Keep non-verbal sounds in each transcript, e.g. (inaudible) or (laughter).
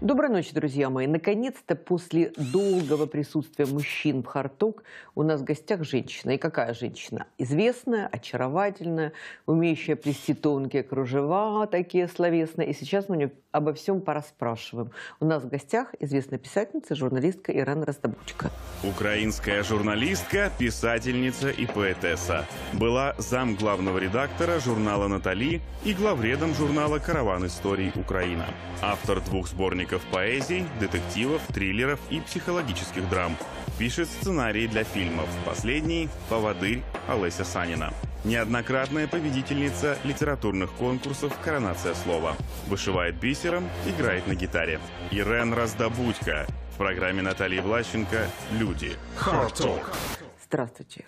Доброй ночи, друзья мои. Наконец-то после долгого присутствия мужчин в Харток у нас в гостях женщина. И какая женщина? Известная, очаровательная, умеющая плести тонкие кружева, такие словесные. И сейчас мы обо всем пораспрашиваем. У нас в гостях известная писательница, журналистка Ирена Раздобучка. Украинская журналистка, писательница и поэтесса. Была зам главного редактора журнала «Натали» и главредом журнала «Караван историй Украина». Автор двух сборников поэзий, детективов, триллеров и психологических драм. Пишет сценарии для фильмов. Последний – «Поводырь» Олеся Санина. Неоднократная победительница литературных конкурсов «Коронация слова». Вышивает бисером, играет на гитаре. Ирен Раздобудько. В программе Натальи Влащенко «Люди». Харток. Здравствуйте,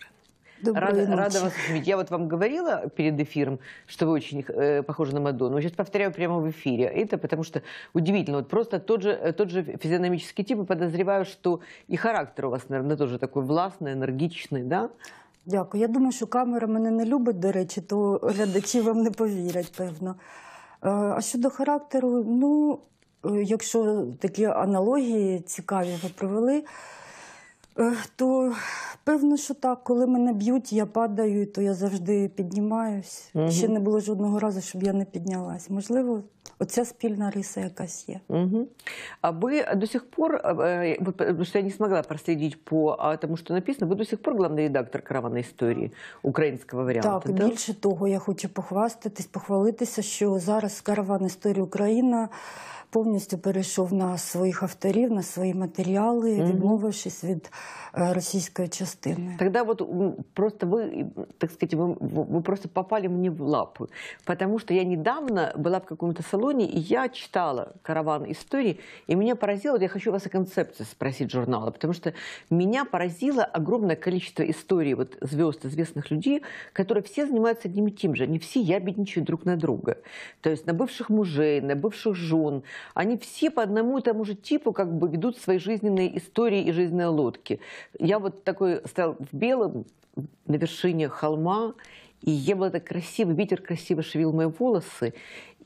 Ирен. рада, рада вас видеть. Я вот вам говорила перед эфиром, что вы очень э, похожи на Мадонну. Сейчас повторяю прямо в эфире. Это потому что удивительно. Вот просто тот же, э, тот же физиономический тип. И подозреваю, что и характер у вас, наверное, тоже такой властный, энергичный, да? Дякую. Я думаю, що камера мене не любить, до речі, то глядачі вам не повірять, певно. Е, а щодо характеру, ну, е, якщо такі аналогії цікаві ви провели, е, то певно, що так, коли мене б'ють, я падаю, то я завжди піднімаюсь. Угу. Ще не було жодного разу, щоб я не піднялась. Можливо, Оця спільна риса якась є. Угу. А вы до сих пор, потому е, е, е, что я не смогла проследить по тому, що написано, ви до сих пор главный редактор караванної історії українського варіанту. Так, да? більше того, я хочу похвастатись, похвалитися, що зараз караван історії Україна повністю перейшов на своїх авторів, на свої матеріали, відмовившись від російської частини. Тогда вот просто ви так сказать, ви, ви просто попали мені в лапу, потому що я недавно була в каком-то Барселоне, и я читала «Караван истории», и меня поразило, я хочу вас о концепции спросить журнала, потому что меня поразило огромное количество историй вот звезд, известных людей, которые все занимаются одним и тем же, они все ябедничают друг на друга. То есть на бывших мужей, на бывших жен, они все по одному и тому же типу как бы ведут свои жизненные истории и жизненные лодки. Я вот такой стоял в белом на вершине холма, и я была так красиво, ветер красиво шевел мои волосы.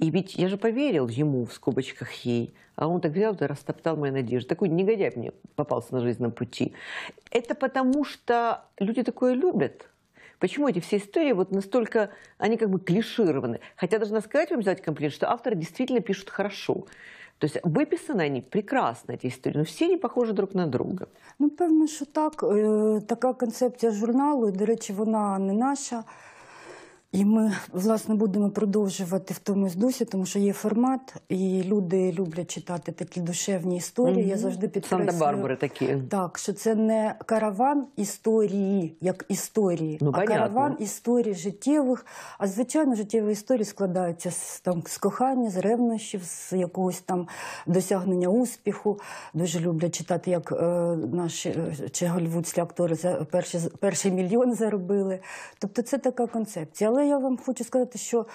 И ведь я же поверил ему, в скобочках ей. А он так взял и растоптал мои надежды. Такой негодяй мне попался на жизненном пути. Это потому, что люди такое любят. Почему эти все истории вот настолько, они как бы клишированы? Хотя должна сказать вам, взять комплимент, что авторы действительно пишут хорошо. То есть выписаны они прекрасно, эти истории, но все вони похожи друг на друга. Ну, певно, що так. Э, такая концепция журнала, и, до речі, вона не наша. І ми власне будемо продовжувати в тому ж дусі, тому що є формат, і люди люблять читати такі душевні історії. Угу. Я завжди підкреслюю. Санта Барбари такі так, що це не караван історії як історії, ну, а понятно. караван історій життєвих. А звичайно, життєві історії складаються з там з кохання, з ревнощів, з якогось там досягнення успіху. Дуже люблять читати, як е, наші е, чи голівудські актори за перші перший мільйон заробили. Тобто, це така концепція. Але я вам хочу сказати, що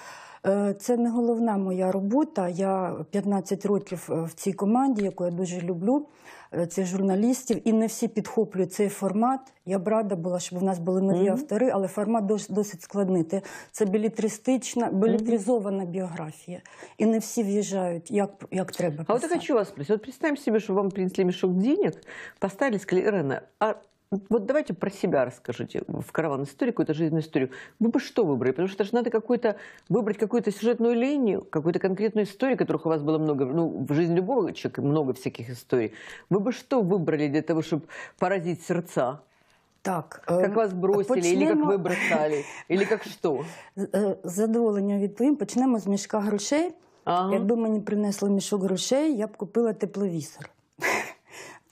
е, це не головна моя робота. Я 15 років е, в цій команді, яку я дуже люблю. Е, цих журналістів, і не всі підхоплюють цей формат. Я б рада була, щоб у нас були нові mm -hmm. автори, але формат досить складний. Це білітристична, білітризована mm -hmm. біографія. І не всі в'їжджають, як як треба. Писати. А от я хочу вас спросити. От представимо собі, що вам принесли мішок денег, поставили сказали, Ірина, Вот давайте про себя расскажите в караван истории, какую-то жизненную историю. Вы бы что выбрали? Потому что же надо какую-то выбрать какую-то сюжетную линию, какую-то конкретную историю, которых у вас было много, ну, в жизни любого человека много всяких историй. Вы бы что выбрали для того, чтобы поразить сердца? Так, как эм, вас бросили, почнемо... или как ви бросали, или як що? (laughs) З э, задоволенням відповім. Почнемо з мішка грошей. Ага. Якби мені принесли мішок грошей, я б купила тепловізор.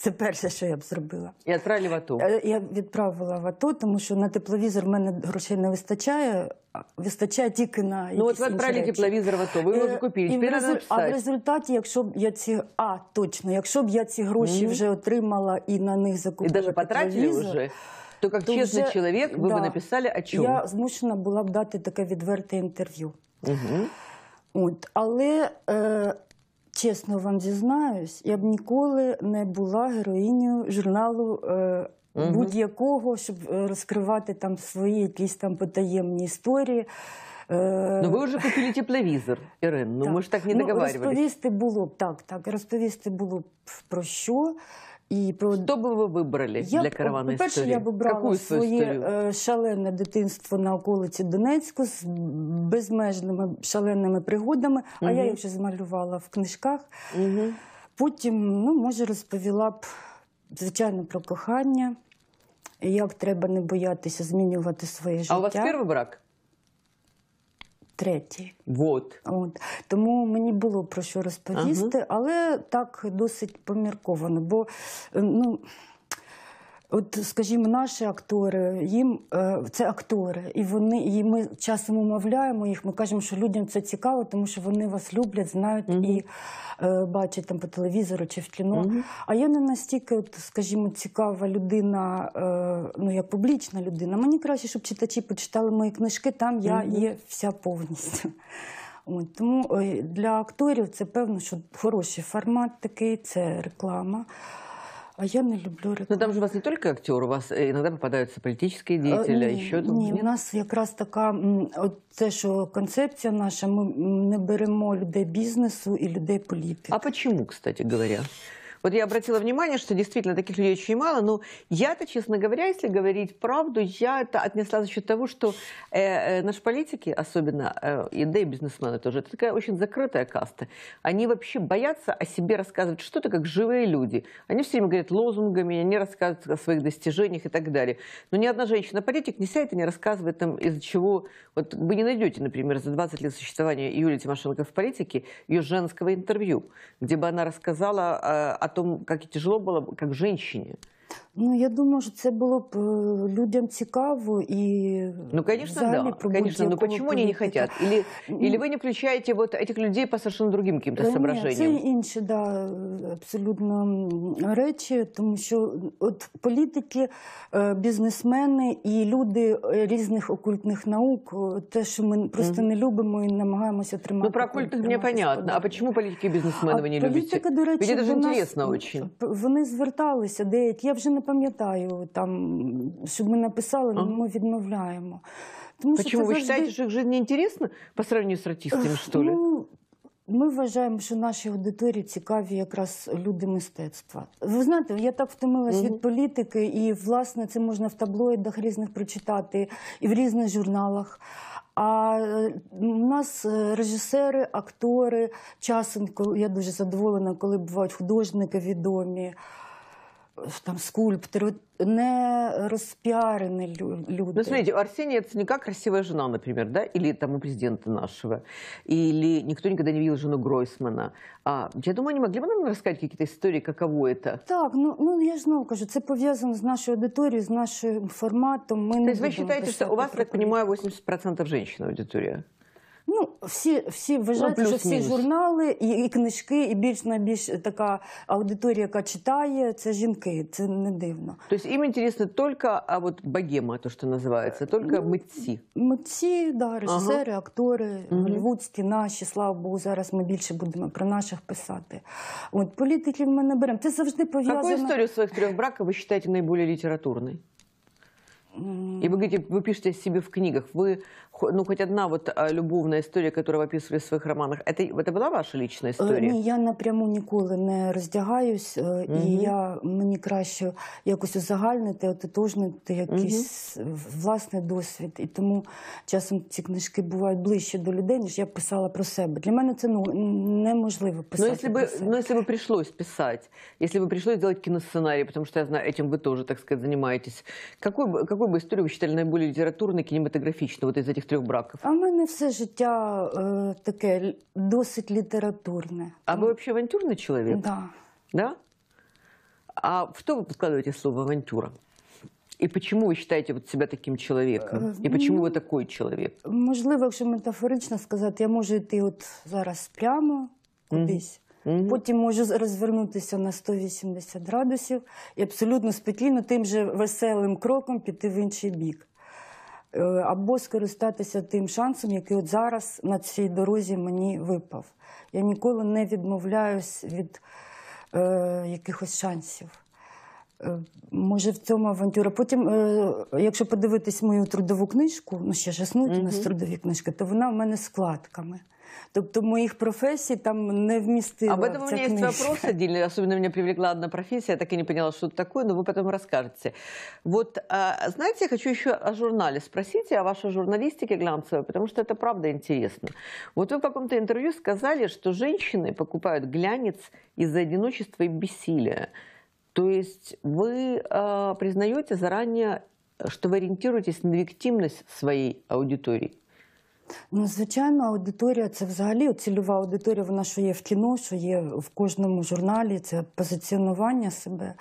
Це перше, що я б зробила. І відправили в АТО? Е, я відправила в АТО, тому що на тепловізор в мене грошей не вистачає. Вистачає тільки на ну, якісь Ну от ви відправили тепловізор в АТО, ви його закупили. Е, тепер резу... А в результаті, якщо б я ці а точно, якщо б я ці гроші mm -hmm. вже отримала і на них закупила і навіть потратили вже. То як то чесний вже... чоловік, ви да. б написали а чому? Я змушена була б дати таке відверте інтерв'ю. Угу. От, Але е, чесно вам зізнаюсь, я б ніколи не була героїнею журналу. Е, Угу. Будь-якого, щоб е, розкривати там свої якісь там потаємні історії. Е, ну ви вже купили тепловізор, Ірин. Ну так. ми ж так не ну, договаривались. Ну, розповісти було б так, так розповісти було б про що. І про Что бы ви вибрали я, для каравана по перше, я бы брала Какую своє е, шалене дитинство на околиці Донецьку з безмежними шаленими пригодами. Угу. А я їх вже змалювала в книжках. Угу. Потім, ну, може, розповіла б звичайно про кохання, як треба не боятися змінювати своє життя. А у вас перший брак? третій. Вот. От. Тому мені було про що розповісти, ага. але так досить помірковано. бо ем, ну. От, скажімо, наші актори, їм е, це актори, і вони і ми часом умовляємо їх. Ми кажемо, що людям це цікаво, тому що вони вас люблять, знають mm -hmm. і е, бачать там по телевізору чи в кіно. Mm -hmm. А я не настільки, от, скажімо, цікава людина, е, ну як публічна людина. Мені краще, щоб читачі почитали мої книжки. Там я mm -hmm. є вся повністю. От, Тому для акторів це певно, що хороший формат такий, це реклама а я не люблю рекламу. Но ну, там же у вас не только актер, у вас э, иногда попадаються політичні э, деятели, а, а ще там. Ні, у нас якраз така от це, що концепція наша, ми не беремо людей бізнесу і людей політики. А чому, кстати говоря? Вот я обратила внимание, что действительно таких людей очень мало, но я-то, честно говоря, если говорить правду, я это отнесла за счет того, что э, э, наши политики, особенно, э, и, да и бизнесмены тоже, это такая очень закрытая каста. Они вообще боятся о себе рассказывать что-то, как живые люди. Они все время говорят лозунгами, они рассказывают о своих достижениях и так далее. Но ни одна женщина-политик не сядет и не рассказывает там, из-за чего... Вот вы не найдете, например, за 20 лет существования Юлии Тимошенко в политике ее женского интервью, где бы она рассказала э, о о том, как тяжело было как женщине. Ну, я думаю, що це було б людям цікаво і Ну, конечно, да. Конечно, но ну, почему они не хотят? Или, или вы не включаете вот этих людей по совершенно другим каким-то соображениям? Ні, це да, абсолютно речі, тому що э, от політики, э, бізнесмени і люди э, різних окультних наук, те, що ми просто не любимо і намагаємося тримати. Ну, про окультних не понятно. А чому політики і бізнесмени ви не любите? Політика, до речі, Ведь це ж інтересно дуже. Вони зверталися деякі. Я вже не пам'ятаю там, щоб ми написали, а? ми відмовляємо. Тому Почему? що ви завжди... вважаєте, що їх не інтересно по сравнению з артистами, що ли? Ну, ми вважаємо, що нашій аудиторії цікаві якраз люди мистецтва. Ви знаєте, я так втомилась mm від політики, і власне це можна в таблоїдах різних прочитати і в різних журналах. А е, у нас е, режисери, актори, часом я дуже задоволена, коли бувають художники відомі. Е, там скульпторы, не распиарены люди. Ну, смотрите, у Арсения Яценюка красивая жена, например, да, или там у президента нашего, или никто никогда не видел жену Гройсмана. А, я думаю, не могли бы нам рассказать какие-то истории, каково это? Так, ну, ну я ж знову кажу, це пов'язано з нашою аудиторією, з нашим форматом. Ми То не есть вы считаете, что у вас, так понимаю, 80% женщин аудитория? всі всі вважають, ну, що всі журнали і, і книжки, і більш найбільш така аудиторія, яка читає, це жінки. Це не дивно. Тобто їм інтересно тільки а от богема, то що називається, тільки ну, митці. Митці, да, режисери, ага. актори, голівудські, наші, слава Богу, зараз ми більше будемо про наших писати. От політиків ми не беремо. Це завжди пов'язано. Яку історію своїх трьох браків ви вважаєте найбільш літературною? И вы говорите, вы пишете себе в книгах. Вы ну, хоть одна вот любовная история, которую вы описывали в своих романах, это, это была ваша лічна історія? Э, Ні, я напряму ніколи не роздягаюсь, угу. Э, і я мені краще якось узагальнити, ототожнити якийсь угу. власний досвід. І тому часом ці книжки бувають ближче до людей, ніж я писала про себе. Для мене це ну неможливо ну, писати. Ну, якщо б, ну, якщо б прийшлось писати, якщо б прийшлось робити кіносценарій, тому що я знаю, цим ви теж, так сказати, займаєтесь. Какую, какую бы историю вы считали наиболее литературной, кинематографичной вот из этих цих трьох браків? А в мене все життя е, таке досить літературне. А ви взагалі авантюрний чоловік? Да. Да? А в что вы подкладываете слово авантюра? І чому ви вважаєте себе таким чоловіком? Е, і чому ви ну, такий чоловік? Можливо, якщо метафорично сказати, я можу йти от зараз прямо кудись, mm -hmm. потім можу розвернутися на 180 градусів і абсолютно спокійно тим же веселим кроком піти в інший бік. Е, або скористатися тим шансом, який от зараз на цій дорозі мені випав. Я ніколи не відмовляюсь від е, якихось шансів. Е, може, в цьому авантюра. Потім, е, якщо подивитись мою трудову книжку, ну ще ж існують угу. у нас трудові книжки, то вона в мене складками. Тобто моих профессий там не вместило. Об этом у меня есть вопрос отдельный. (laughs) Особенно меня привлекла одна профессия. Я так и не поняла, что это такое, но вы потом расскажете. Вот, а, знаете, я хочу еще о журнале спросить, о вашей журналистике глянцевой, потому что это правда интересно. Вот вы в каком-то интервью сказали, что женщины покупают глянец из-за одиночества и бессилия. То есть вы э, признаете заранее, что вы ориентируетесь на виктимность своей аудитории? Ну, звичайно, аудиторія це взагалі цільова аудиторія, вона що є в кіно, що є в кожному журналі, це позиціонування себе.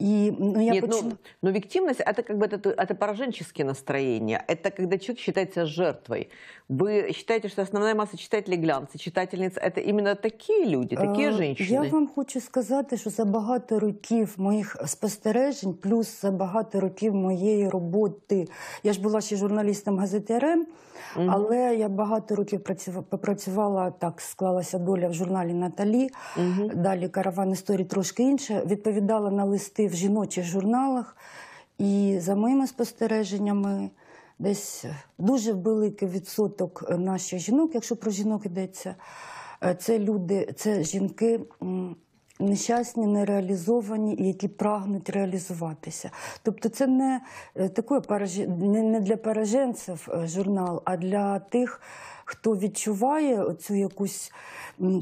И, ну, я Нет, ну, почему... но, ну, но виктимность это как бы это, это пораженческие настроения. Это когда человек считает жертвой. Вы считаете, что основная маса читателей глянця, читательниц это именно такі люди, такі жінки? Я вам хочу сказати, що за багато років моїх спостережень, плюс за багато років моєї роботи. Я ж була ще журналістом газетярем, угу. але я багато років попрацювала, так склалася доля в журналі Наталі. Угу. Далі караван історії трошки інше. Відповідала на листи в жіночих журналах. І за моїми спостереженнями десь е, дуже великий відсоток е, наших жінок, якщо про жінок йдеться, е, це люди, це жінки. Нещасні, нереалізовані і які прагнуть реалізуватися. Тобто, це не такої не для пораженців журнал, а для тих хто відчуває цю якусь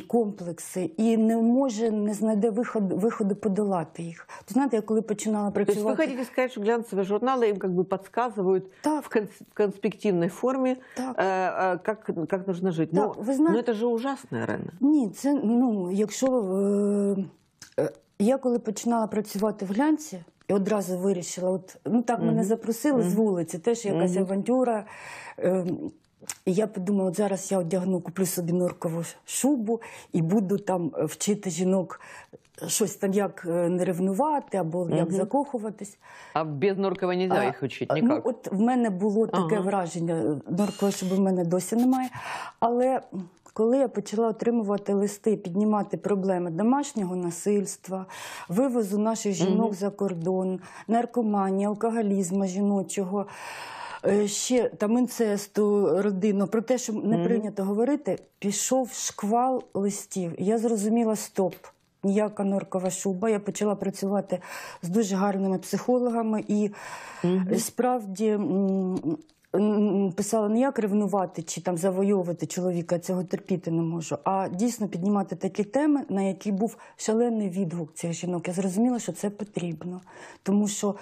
комплекси і не може, не знайде виходу, виходу подолати їх. То знаєте, я коли починала працювати. Тобто ви хочете сказати, що глянцеві журнали їм якби підказують в конспективній формі, так. Е, е як, як жити. Так, ну, ви знаєте... ну, це ж ужасно, реально. Ні, це, ну, якщо... Е, е, я коли починала працювати в глянці, і одразу вирішила, от ну так мене запросили mm -hmm. з вулиці, теж якась mm -hmm. авантюра. Ем, і я подумала, от зараз я одягну, куплю собі норкову шубу і буду там е, вчити жінок е, щось там, як е, не ревнувати або угу. як закохуватись. А без норкова не можна їх вчити? Ніяк? Ну, от в мене було таке ага. враження, норкової шуби в мене досі немає. Але коли я почала отримувати листи, піднімати проблеми домашнього насильства, вивозу наших жінок угу. за кордон, наркоманії, алкоголізму жіночого. Е, ще там інцесту родину, про те, що не прийнято говорити, пішов шквал листів. Я зрозуміла стоп. Ніяка норкова шуба. Я почала працювати з дуже гарними психологами і справді. Писала не як ревнувати чи там завойовувати чоловіка, цього терпіти не можу, а дійсно піднімати такі теми, на які був шалений відгук цих жінок. Я зрозуміла, що це потрібно, тому що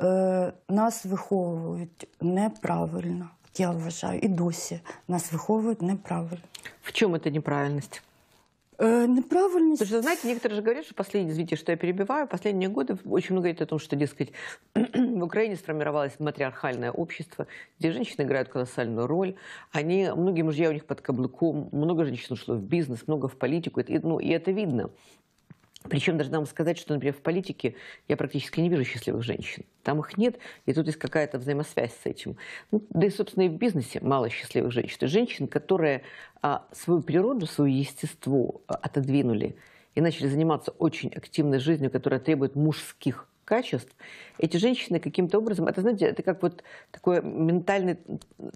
е, нас виховують неправильно. Я вважаю, і досі нас виховують неправильно. В чем эта неправильность? Э, неправильность. Потому что, знаете, некоторые же говорят, что последние, извините, что я перебиваю, последние годы очень много говорят о том, что, дескать, (clears throat) в Украине сформировалось матриархальное общество, где женщины играют колоссальную роль. Они, многие мужья у них под каблуком, много женщин ушло в бизнес, много в политику, и, ну, и это видно. Причем даже нам сказать, что, например, в политике я практически не вижу счастливых женщин. Там их нет, и тут есть какая-то взаимосвязь с этим. Ну, да и, собственно, и в бизнесе мало счастливых женщин. То есть женщин, которые а, свою природу, свое естество а, отодвинули и начали заниматься очень активной жизнью, которая требует мужских качеств, эти женщины каким-то образом, это, знаете, это как вот такое ментальное,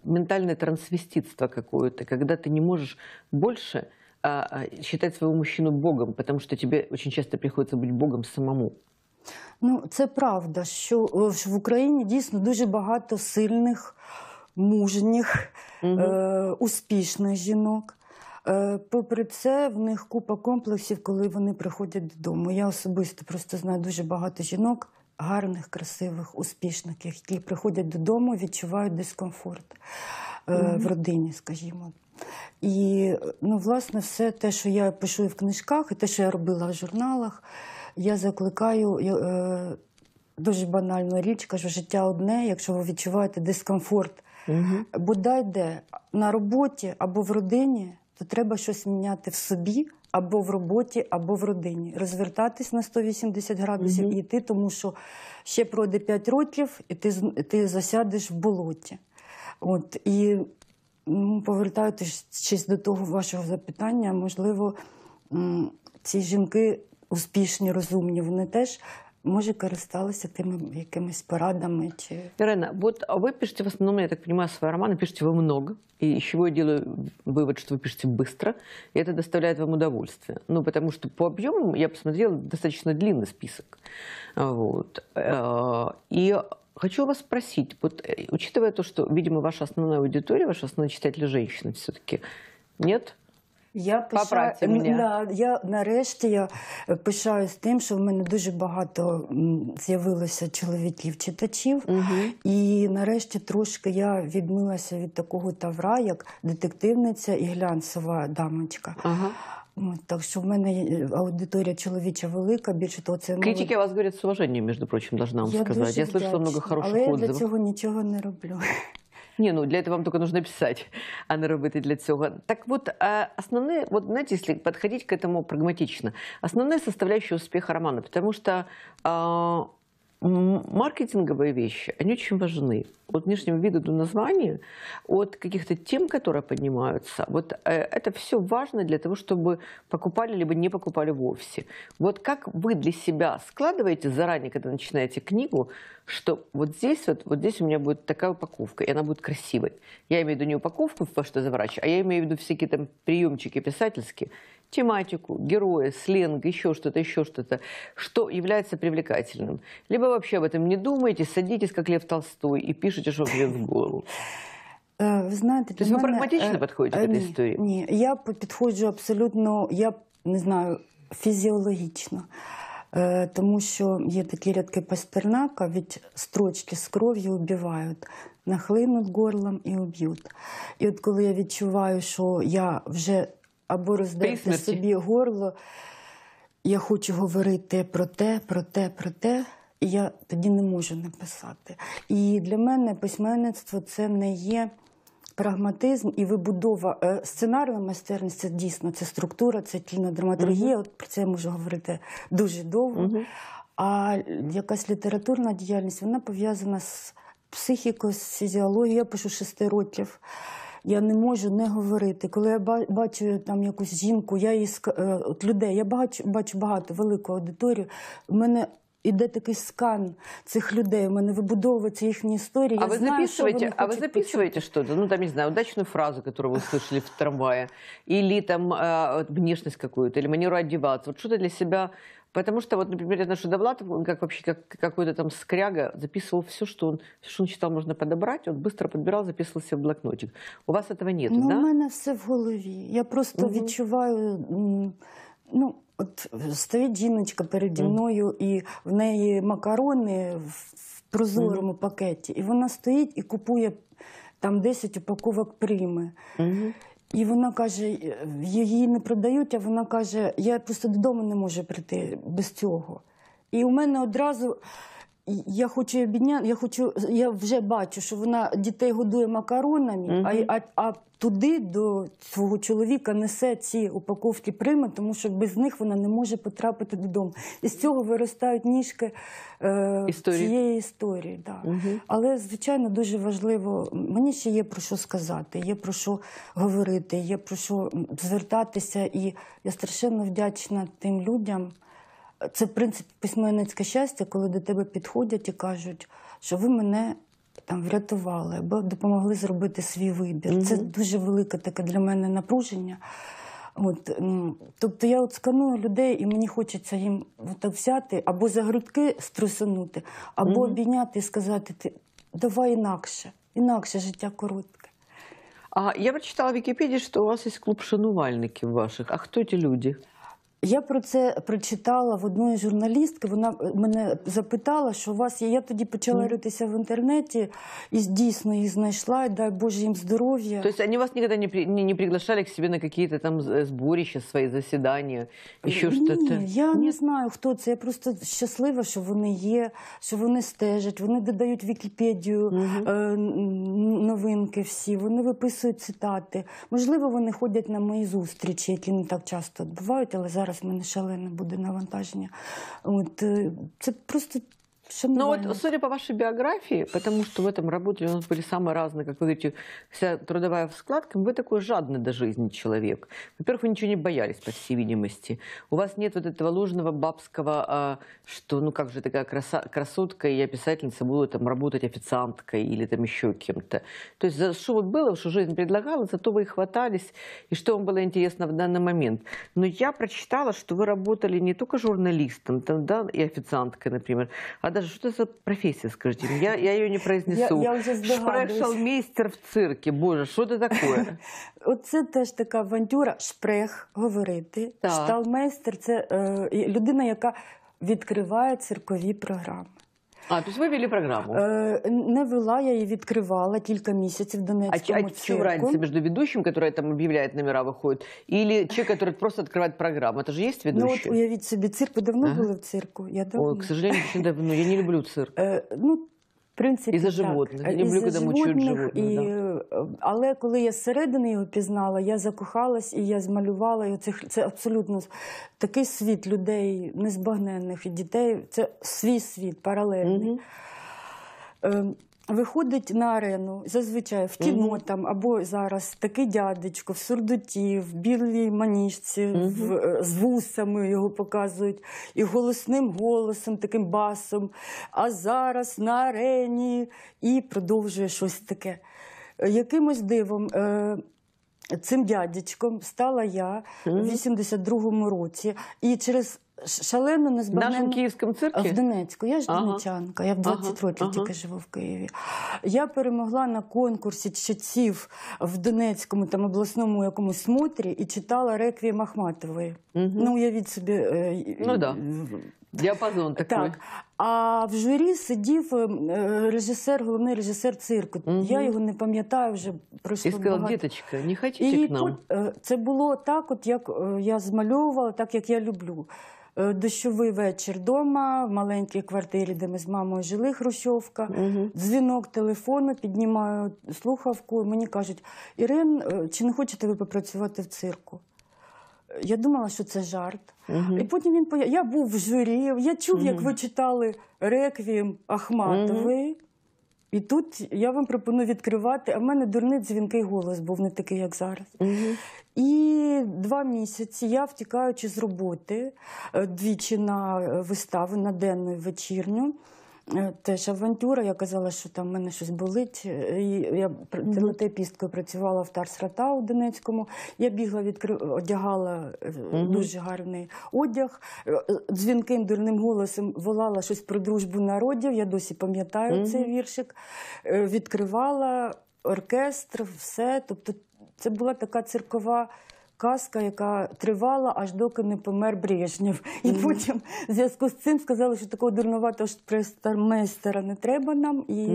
ментальное трансвеститство какое-то, когда ты не можешь больше считать своего мужчину Богом, потому что тебе очень часто приходится быть Богом самому. Ну, це правда, що в Україні дійсно дуже багато сильних, мужніх, угу. е, успішних жінок. Е, попри це, в них купа комплексів, коли вони приходять додому. Я особисто просто знаю дуже багато жінок, гарних, красивих, успішних, які приходять додому, відчувають дискомфорт е, угу. в родині, скажімо. І ну, власне, все те, що я пишу в книжках, і те, що я робила в журналах, я закликаю е, дуже банальну річ, кажу, життя одне, якщо ви відчуваєте дискомфорт, угу. бодай де на роботі або в родині, то треба щось міняти в собі. Або в роботі, або в родині. Розвертатись на 180 градусів mm -hmm. і йти, тому що ще пройде 5 років, і ти ти засядеш в болоті. От І Ну, повертаючись до того вашого запитання, можливо, ці жінки успішні, розумні, вони теж. Може, користалися теми якимись порадами. Чи... Ирена, вот ви пишете в основному я так понимаю, свои романы пишете вы много. И из чего я делаю вывод, что вы пишете быстро, и это доставляет вам удовольствие. Ну, потому что по объему я посмотрела достаточно длинный список. Вот. Э, и Хочу вас спросить, вот э, учитывая то, что, видимо, ваша основная аудитория, ваша основные читатель, женщины все-таки, нет? Я пиша... мене. Да, я нарешті я пишаюсь тим, що в мене дуже багато з'явилося чоловіків-читачів, угу. і нарешті трошки я відмилася від такого тавра, як детективниця і глянцева дамочка. Ага. Так что в мене аудитория чоловіча велика, більше того, це Критики о вас говорять з уважением, между прочим, должна вам я сказать. Дуже я слышала много хороших але отзывов. Але я для цього нічого не роблю. (laughs) Ні, ну для этого вам только нужно писать, а не робити для цього. Так вот, а, основные, вот знаете, если подходить к этому прагматично, основные составляющие успеха романа, потому что а, маркетинговые вещи, они очень важны. От внешнего вида до названия, от каких-то тем, которые поднимаются. Вот э, это все важно для того, чтобы покупали, либо не покупали вовсе. Вот как вы для себя складываете заранее, когда начинаете книгу, что вот здесь вот, вот здесь у меня будет такая упаковка, и она будет красивой. Я имею в виду не упаковку во что заворачиваю, а я имею в виду всякие там приемчики писательские – тематику, героя, сленг, еще что-то, еще что-то, что является привлекательным. Либо вообще об этом не думаете, садитесь, как Лев Толстой, и пишите, что влез в голову. (laughs) Э, то есть вы прагматично э, подходите э, к этой истории Ні, я подхожу абсолютно, я не знаю, физиологично Тому що є такі рядки пастернака від строчки з кров'ю убивають, нахлинуть горлом і уб'ють. І от коли я відчуваю, що я вже або роздати собі горло. Я хочу говорити про те, про те, про те. І я тоді не можу написати. І для мене письменництво це не є прагматизм і вибудова е, сценарна майстерність це дійсно це структура, це кільна драматургія. Угу. От про це я можу говорити дуже довго. Угу. А якась літературна діяльність вона пов'язана з психікою, з фізіологією. Я пишу шести років я не можу не говорити. Коли я бачу там якусь жінку, я її е, от людей, я бачу, бачу багато велику аудиторію. У мене Іде такий скан цих людей, у мене вибудовується їхні історії. А ви знаю, а ви записуєте что Ну, там, не знаю, удачную фразу, которую вы слышали в трамвае, или там э, внешность какую-то, или манеру одеваться. Вот что-то для себя Потому что, вот, например, я знаю, что Довлатов, он как вообще как какой-то там скряга записывал все, что он, все, что он читал, можно подобрать, он быстро подбирал, записывал себе в блокнотик. У вас этого нет, ну, да? У мене все в голові. Я просто угу. відчуваю, ну, от стоїть жіночка переді угу. мною, і в неї макарони в прозорому угу. пакеті. І вона стоїть і купує там 10 упаковок прими. Угу. І вона каже, її не продають, а вона каже, я просто додому не можу прийти без цього. І у мене одразу я хочу обідня, я хочу, я вже бачу, що вона дітей годує макаронами, mm а, а а, туди до свого чоловіка несе ці упаковки прими, тому що без них вона не може потрапити додому. І з цього виростають ніжки е, історії. цієї історії. Да. Mm Але, звичайно, дуже важливо, мені ще є про що сказати, є про що говорити, є про що звертатися. І я страшенно вдячна тим людям. Це принцип письменницьке щастя, коли до тебе підходять і кажуть, що ви мене там врятували або допомогли зробити свій вибір. Mm -hmm. Це дуже велике таке для мене напруження. От, Тобто я от сканую людей, і мені хочеться їм так взяти або за грудки струсунути, або mm -hmm. обійняти і сказати: ти давай інакше, інакше життя коротке. А я прочитала в Вікіпедії, що у вас є клуб шанувальників ваших. А хто ті люди? Я про це прочитала в одної журналістки. Вона е, мене запитала, що у вас є. Я тоді почала ритися в інтернеті і дійсно їх знайшла. і Дай Боже їм здоров'я. Тобто вони вас ніколи не при... не, приглашали к себе на якісь там зборища, э, свої засідання і що ж Ні, Я Ні? не знаю, хто це. Я просто щаслива, що вони є, що вони стежать. Вони додають в Вікіпедію угу. е, э, новинки. Всі вони виписують цитати. Можливо, вони ходять на мої зустрічі, які не так часто бувають, але зараз зараз в мене шалене буде навантаження. От, е, Це просто Но ну вот, судя по вашей биографии, потому что в этом работе у нас были самые разные, как вы говорите, вся трудовая складка, вы такой жадный до жизни человек. Во-первых, вы ничего не боялись, по всей видимости. У вас нет вот этого ложного бабского, а, что ну как же такая краса, красотка, и я писательница буду там работать официанткой или там еще кем-то. То есть за что вот было, что жизнь предлагала, зато вы и хватались, и что вам было интересно в данный момент. Но я прочитала, что вы работали не только журналистом, там, да, и официанткой, например, а даже, что это за профессия, скажите Я, я ее не произнесу. Я, я вже Шпрехшалмейстер в цирке, боже, що це такое (laughs) Оце теж така авантюра, шпрех, говорити. Шталмейстер – це е, людина, яка відкриває циркові програми. А, то есть вы вели программу? Е, э, не вела, я ее, открывала только месяц в а а Донецькому А, а в чем разница между ведущим, который там объявляет номера, выходит, или человек, который просто открывает программу? Это же есть ведущий. Ну вот, от уявіть собі, цирк, ви давно Ага. були в цирку? Я давно. Ой, к сожалению, очень давно. Я не люблю цирк. Е, ну, В принципі, і за животних. Так. Я е, люблю, коли мучують животних. І... Да. Е, але коли я зсередини його пізнала, я закохалась і я змалювала його. Це, це абсолютно такий світ людей, незбагненних і дітей. Це свій світ паралельний. Mm Виходить на арену зазвичай в кіно mm там або зараз такий дядечко в сурдуті, в білій маніжці, mm в, е, з вусами його показують, і голосним голосом, таким басом. А зараз на арені і продовжує щось таке. Е, якимось дивом. Е- Цим дядечком стала я в 82-му році, і через шалено незбагненно. В київському цирку? В Донецьку. Я ж ага. донечанка, я в 20 ага. років ага. тільки живу в Києві. Я перемогла на конкурсі читців в Донецькому там обласному якомусь смотрі і читала Реквії Махматової. Угу. Ну, уявіть собі. Е, ну, да. Діапазон такий. Так. А в журі сидів ем, е, режисер, головний режисер цирку. Угу. Я його не пам'ятаю вже пройшло І сказала, діточка, не хочете І к нам? Е, це було так, от як е, я змальовувала, так як я люблю. Дощовий вечір вдома, в маленькій квартирі, де ми з мамою жили, Хрущовка, угу. дзвінок телефону, піднімаю слухавку. Мені кажуть: Ірин, чи не хочете ви попрацювати в цирку? Я думала, що це жарт. Угу. І потім він появ... Я був в журі, я чув, угу. як ви читали реквієм Ахматової. Угу. І тут я вам пропоную відкривати, а в мене дурний дзвінкий голос був не такий, як зараз. Угу. І два місяці я втікаючи з роботи е, двічі на е, виставу на денну і вечірню. Е, Теж авантюра, я казала, що там в мене щось болить. Е, і Я телетепісткою працювала в Тарсрата у Донецькому. Я бігла, відкрив, одягала е, дуже гарний одяг. Дзвінким дурним голосом волала щось про дружбу народів. Я досі пам'ятаю цей віршик. Відкривала оркестр, все. Тобто, це була така циркова казка, яка тривала аж доки не помер Брежнєв. І потім в зв'язку з цим сказали, що такого дурнуватого майстера не треба нам, і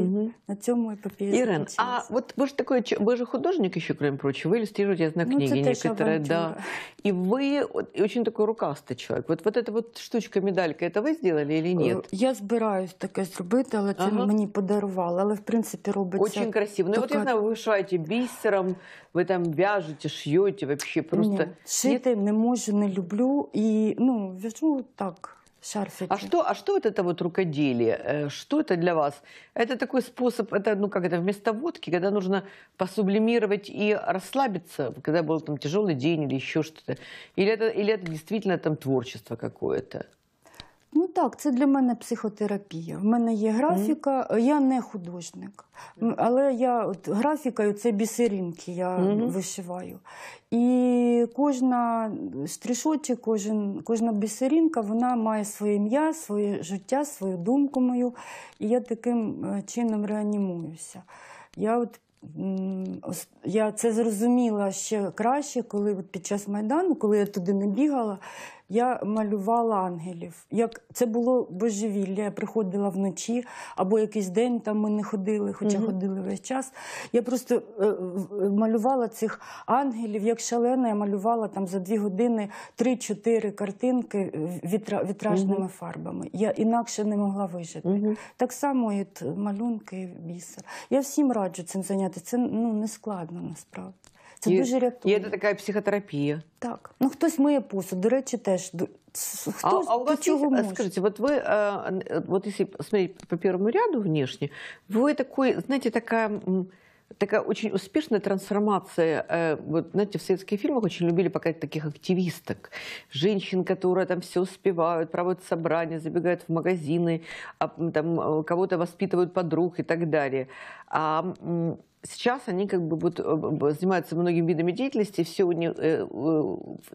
на цьому епопія Ірен, а от ви ж такой, ви ж художник еще, крім прочего, ви иллюстрируете, я знаю, ну, книги некоторые, да. И вы очень такой рукастый человек. Вот, вот эта вот штучка, медалька, це ви зробили? или нет? Я збираюсь таке зробити, але це ага. мені подарували. Але в принципі робиться. Очень красиво. Ну, така... от я знаю, ви вишиваєте бісером, ви там в'яжете, шьете, вообще просто. Нет, шитым не могу, не люблю. И, ну, вяжу так, шарфики. А что, а что вот это вот рукоделие? Э, что это для вас? Это такой способ, это, ну, как это, вместо водки, когда нужно посублимировать и расслабиться, когда был там тяжелый день или еще что-то? Или это, или это действительно там творчество какое-то? Ну так, це для мене психотерапія. В мене є графіка, mm. я не художник, але я от, графікою це бісерінки, я mm -hmm. вишиваю. І кожна стрішочок, кожен, кожна бісерінка вона має своє ім'я, своє життя, свою думку мою. І я таким е, чином реанімуюся. Я от я це зрозуміла ще краще, коли от під час Майдану, коли я туди не бігала, я малювала ангелів. Як Це було божевілля. Я приходила вночі або якийсь день, там ми не ходили, хоча mm ходили весь час. Я просто е, е, малювала цих ангелів, як шалена, я малювала там за дві години три-чотири картинки вітра, вітражними mm фарбами. Я інакше не могла вижити. Mm Так само і малюнки, біса. Я всім раджу цим зайнятися. Це ну, не складно насправді. Це і, дуже рятує. І така психотерапія. Так. Ну хтось миє посуд, до речі, теж. Кто, а, а у вас чего есть, скажите, вот вы, вот если смотреть по первому ряду внешне, вы такой, знаете, такая такая очень успешная трансформация. Вот, знаете, в советских фильмах очень любили показать таких активисток. Женщин, которые там все успевают, проводят собрания, забегают в магазины, а, там, э, кого-то воспитывают подруг и так далее. А сейчас они как бы будут, э, занимаются многими видами деятельности, все у них э,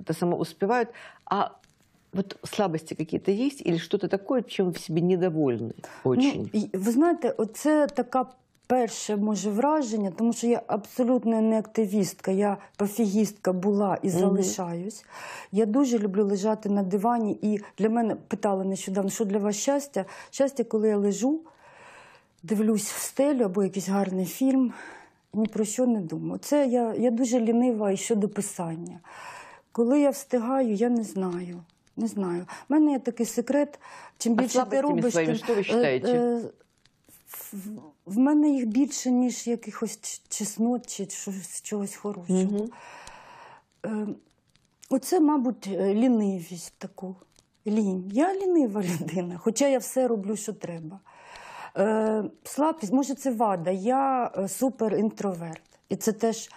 это само успевают, а вот слабости какие-то есть или что-то такое, чем вы в себе недовольны ну, очень? Ну, ви знаєте, оце така перше може враження, тому що я абсолютно не активістка, я пофігістка була і залишаюсь. Я дуже люблю лежати на дивані, і для мене питали нещодавно, що для вас щастя? Щастя, коли я лежу дивлюсь в стелю або якийсь гарний фільм. Ні про що не думаю. Це я я дуже лінива і щодо писання. Коли я встигаю, я не знаю. Не знаю. У мене є такий секрет. Чим більше а ти робиш, тим... що ви читаєте? Е, е, в мене їх більше, ніж якихось чеснот чи щось, чогось хорошого. Угу. Оце, мабуть, лінивість таку. Лінь. Я лінива (laughs) людина, хоча я все роблю, що треба. Е, слабкість, може, це вада. Я е, супер інтроверт, І це теж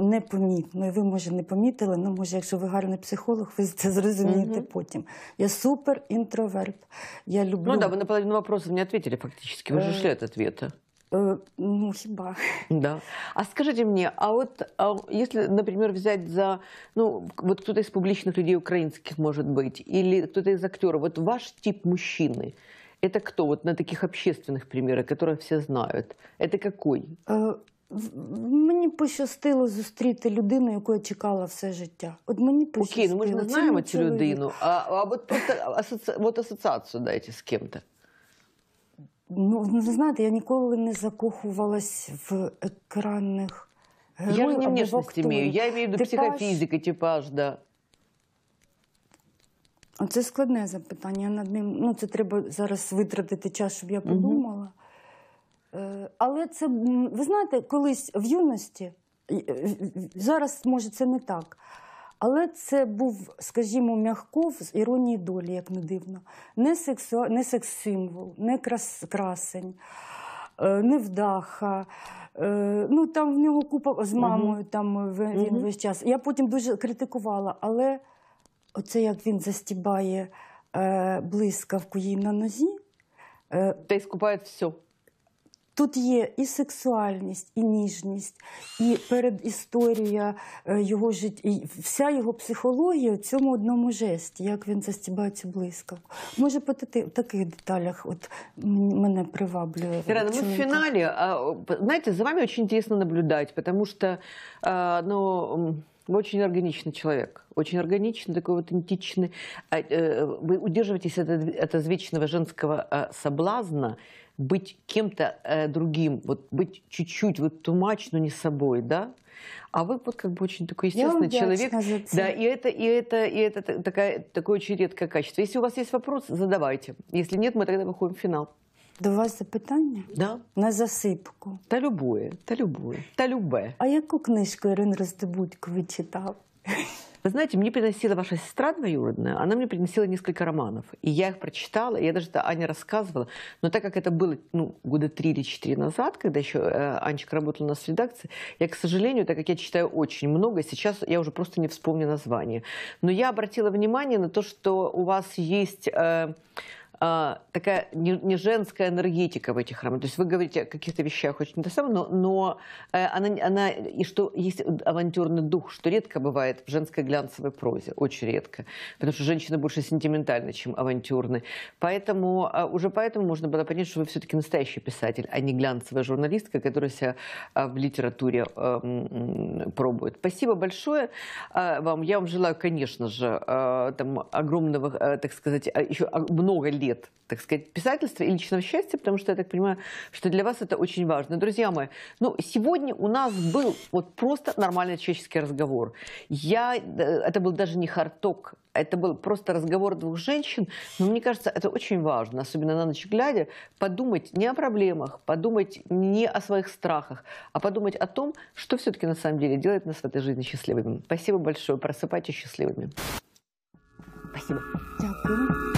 непомітно. І ви, може, не помітили, але ну, може, якщо ви гарний психолог, ви це зрозумієте угу. потім. Я суперінтроверт. Я ну люблю... Ну да, ви на половину вопросов не ответили фактично. Ви ж йшли е, від відповіді. Ну, хиба. Да. А скажіть мені, а от а если, например, взять за, ну, вот кто-то из людей українських, может быть, или кто-то из актеров, ваш тип мужчини? Это кто? Вот на таких общественных примерах, которые все знают? Это какой? Э, мені пощастило зустріти людину, яку я чекала все життя. От мені пощастило. Окей, ну ми ж не знаємо цю людину, а, а от просто асоці... от асоціацію дайте з ким-то. Ну, ви знаєте, я ніколи не закохувалась в екранних героїв. Я ж не внешність маю, я имею в виду типаж... психофізика, типаж, да. Це складне запитання над ним. Ну, це треба зараз витратити час, щоб я подумала. Е, Але це, ви знаєте, колись в юності, е, зараз, може, це не так. Але це був, скажімо, м'ягков з іронії долі, як не дивно. Не сексу... не секс-символ, не крас... красень, е, не вдаха. Е, ну, Там в нього купа з мамою, там він угу. весь час. Я потім дуже критикувала, але. Оце як він застібає е, блискавку їй на нозі. Е, Та й скупає все. Тут є і сексуальність, і ніжність, і передісторія е, його життя, і вся його психологія в цьому одному жесті, як він застібає цю блискавку. Може, по таких деталях от мене приваблює. Ирина, мы в финале, знаете, за вами очень интересно наблюдать, потому что, е, ну, Ну, очень органичный человек. Очень органичный, такой вот античный. А, э, вы удерживаетесь от, от извечного женского а, соблазна быть кем-то э, другим, вот быть чуть-чуть, вот тумач, но не собой, да? А вы вот как бы очень такой естественный человек. Сказаться. Да, и это, и это, и это такая, такое очень редкое качество. Если у вас есть вопрос, задавайте. Если нет, мы тогда выходим в финал. До вас запитання? Да. На засипку. Та любое. та любое. та любе. А яку книжку Ірин Роздобудько ви читав? Вы знаете, мне приносила ваша сестра двоюродная, она мне приносила несколько романов. И я их прочитала, и я даже это Аня рассказывала. Но ну, так как это было ну, года три или четыре назад, когда еще э, Анечка работала у нас в редакции, я, к сожалению, так как я читаю очень много, сейчас я уже просто не вспомню название. Но я обратила внимание на то, что у вас есть... Э, э, такая не, не женская энергетика в этих храмах. То есть вы говорите о каких-то вещах очень до самого, но, но э, она, она, и что есть авантюрный дух, что редко бывает в женской глянцевой прозе, очень редко. Потому что женщины больше сентиментальны, чем авантюрны. Поэтому, э, уже поэтому можно было понять, что вы все-таки настоящий писатель, а не глянцевая журналистка, которая себя а, в литературе э, пробует. Спасибо большое вам. Я вам желаю, конечно же, э, там, огромного, э, так сказать, еще много лет секрет, так сказать, писательства и личного счастья, потому что я так понимаю, что для вас это очень важно. Друзья мои, ну, сегодня у нас был вот просто нормальный человеческий разговор. Я, э, это был даже не хардток, это был просто разговор двух женщин, но мне кажется, это очень важно, особенно на ночь глядя, подумать не о проблемах, подумать не о своих страхах, а подумать о том, что все-таки на самом деле делает нас в этой жизни счастливыми. Спасибо большое, просыпайтесь счастливыми. Спасибо. Дякую.